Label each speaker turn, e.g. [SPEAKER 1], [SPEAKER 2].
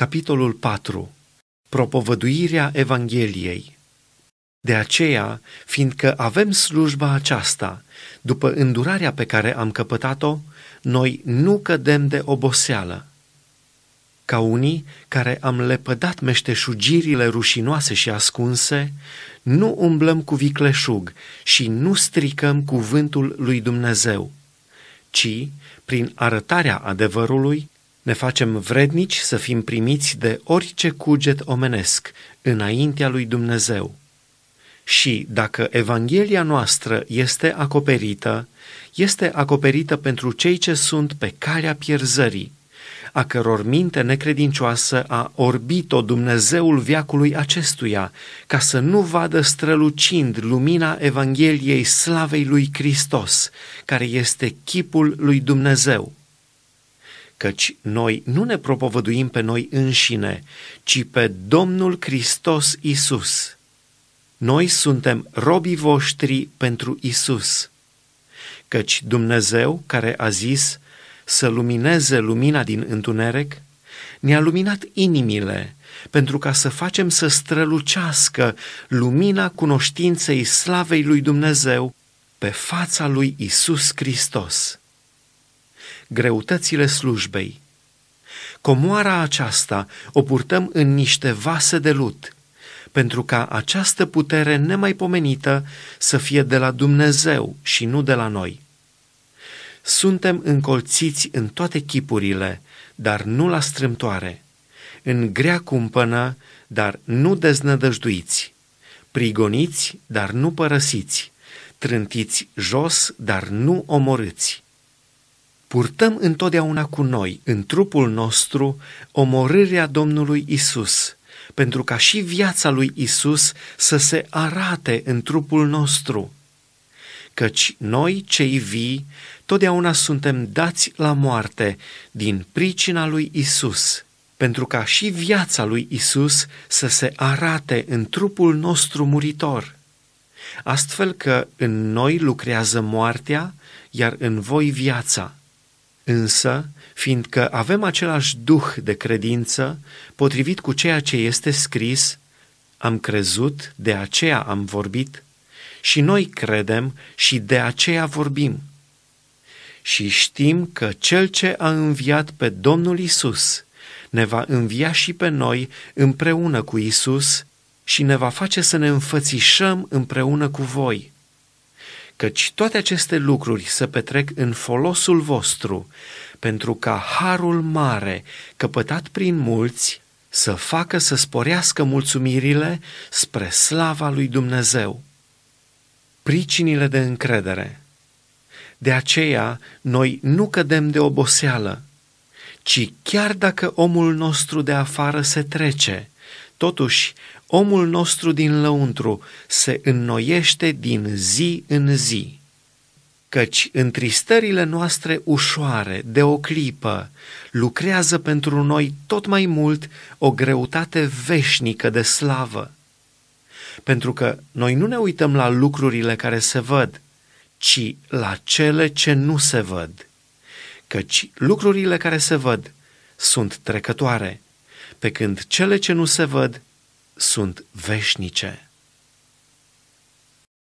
[SPEAKER 1] Capitolul 4. Propovăduirea Evangheliei. De aceea, fiindcă avem slujba aceasta, după îndurarea pe care am căpătat-o, noi nu cădem de oboseală. Ca unii care am lepădat meșteșugirile rușinoase și ascunse, nu umblăm cu vicleșug și nu stricăm cuvântul lui Dumnezeu, ci, prin arătarea adevărului, ne facem vrednici să fim primiți de orice cuget omenesc înaintea lui Dumnezeu. Și dacă Evanghelia noastră este acoperită, este acoperită pentru cei ce sunt pe calea pierzării, a căror minte necredincioasă a orbit-o Dumnezeul viacului acestuia, ca să nu vadă strălucind lumina Evangheliei slavei lui Hristos, care este chipul lui Dumnezeu căci noi nu ne propovăduim pe noi înșine, ci pe Domnul Hristos Isus. Noi suntem robii voștri pentru Isus, căci Dumnezeu, care a zis să lumineze lumina din întuneric, ne-a luminat inimile pentru ca să facem să strălucească lumina cunoștinței slavei lui Dumnezeu pe fața lui Isus Hristos greutățile slujbei. Comoara aceasta o purtăm în niște vase de lut, pentru ca această putere nemaipomenită să fie de la Dumnezeu și nu de la noi. Suntem încolțiți în toate chipurile, dar nu la strâmtoare, în grea cumpănă, dar nu deznădăjduiți, prigoniți, dar nu părăsiți, trântiți jos, dar nu omorâți purtăm întotdeauna cu noi, în trupul nostru, omorârea Domnului Isus, pentru ca și viața lui Isus să se arate în trupul nostru. Căci noi, cei vii, totdeauna suntem dați la moarte din pricina lui Isus, pentru ca și viața lui Isus să se arate în trupul nostru muritor astfel că în noi lucrează moartea, iar în voi viața. Însă, fiindcă avem același duh de credință, potrivit cu ceea ce este scris, am crezut, de aceea am vorbit, și noi credem și de aceea vorbim. Și știm că Cel ce a înviat pe Domnul Isus ne va învia și pe noi împreună cu Isus și ne va face să ne înfățișăm împreună cu voi căci toate aceste lucruri să petrec în folosul vostru, pentru ca harul mare, căpătat prin mulți, să facă să sporească mulțumirile spre slava lui Dumnezeu. Pricinile de încredere. De aceea, noi nu cădem de oboseală, ci chiar dacă omul nostru de afară se trece, Totuși, omul nostru din lăuntru se înnoiește din zi în zi, căci întristările noastre ușoare, de o clipă, lucrează pentru noi tot mai mult o greutate veșnică de slavă. Pentru că noi nu ne uităm la lucrurile care se văd, ci la cele ce nu se văd, căci lucrurile care se văd sunt trecătoare – pe când cele ce nu se văd sunt veșnice.